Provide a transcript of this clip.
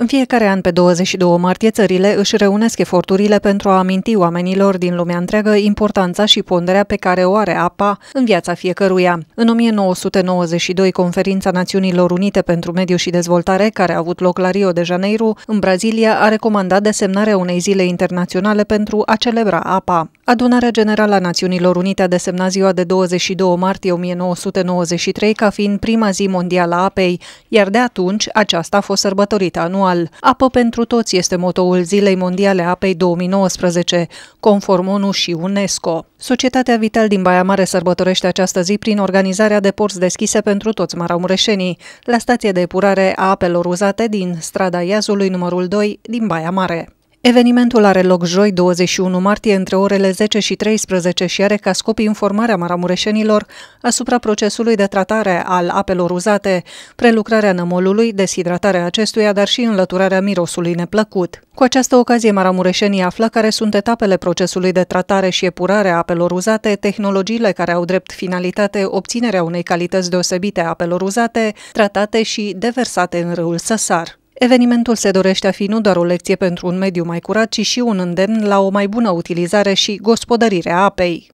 În fiecare an, pe 22 martie, țările își reunesc eforturile pentru a aminti oamenilor din lumea întreagă importanța și ponderea pe care o are apa în viața fiecăruia. În 1992, Conferința Națiunilor Unite pentru Mediu și Dezvoltare, care a avut loc la Rio de Janeiro, în Brazilia, a recomandat desemnarea unei zile internaționale pentru a celebra apa. Adunarea Generală a Națiunilor Unite a desemnat ziua de 22 martie 1993 ca fiind prima zi mondială a apei, iar de atunci aceasta a fost sărbătorită anual. Apă pentru toți este motoul Zilei Mondiale a Apei 2019, conform ONU și UNESCO. Societatea Vital din Baia Mare sărbătorește această zi prin organizarea de porți deschise pentru toți maramureșenii, la stația de epurare a apelor uzate din strada Iazului numărul 2 din Baia Mare. Evenimentul are loc joi 21 martie între orele 10 și 13 și are ca scop informarea maramureșenilor asupra procesului de tratare al apelor uzate, prelucrarea nămolului, deshidratarea acestuia, dar și înlăturarea mirosului neplăcut. Cu această ocazie, maramureșenii află care sunt etapele procesului de tratare și epurare a apelor uzate, tehnologiile care au drept finalitate obținerea unei calități deosebite a apelor uzate, tratate și deversate în râul Săsar. Evenimentul se dorește a fi nu doar o lecție pentru un mediu mai curat, ci și un îndemn la o mai bună utilizare și gospodărire a apei.